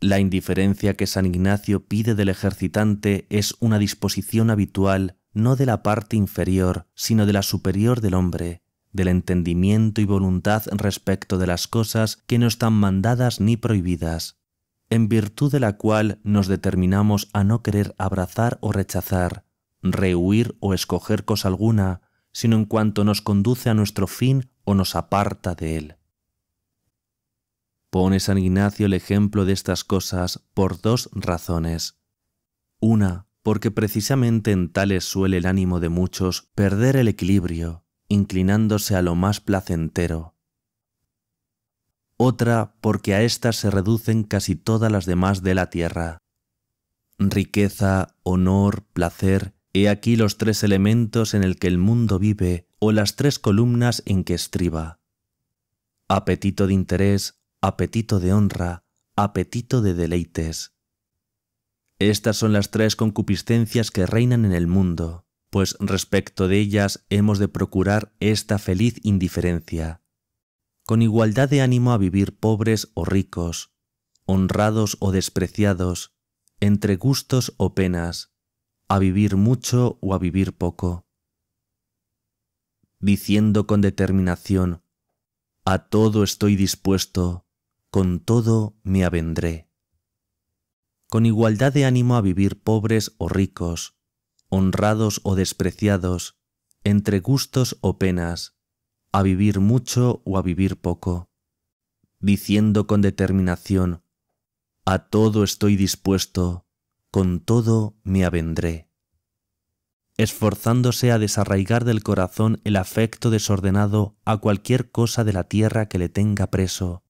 La indiferencia que San Ignacio pide del ejercitante es una disposición habitual no de la parte inferior, sino de la superior del hombre, del entendimiento y voluntad respecto de las cosas que no están mandadas ni prohibidas, en virtud de la cual nos determinamos a no querer abrazar o rechazar, rehuir o escoger cosa alguna, sino en cuanto nos conduce a nuestro fin o nos aparta de él. Pone San Ignacio el ejemplo de estas cosas por dos razones. Una, porque precisamente en tales suele el ánimo de muchos perder el equilibrio, inclinándose a lo más placentero. Otra, porque a éstas se reducen casi todas las demás de la tierra. Riqueza, honor, placer, he aquí los tres elementos en el que el mundo vive o las tres columnas en que estriba. Apetito de interés, apetito de honra, apetito de deleites. Estas son las tres concupiscencias que reinan en el mundo, pues respecto de ellas hemos de procurar esta feliz indiferencia, con igualdad de ánimo a vivir pobres o ricos, honrados o despreciados, entre gustos o penas, a vivir mucho o a vivir poco. Diciendo con determinación, a todo estoy dispuesto, con todo me avendré. Con igualdad de ánimo a vivir pobres o ricos, honrados o despreciados, entre gustos o penas, a vivir mucho o a vivir poco, diciendo con determinación, a todo estoy dispuesto, con todo me avendré. Esforzándose a desarraigar del corazón el afecto desordenado a cualquier cosa de la tierra que le tenga preso,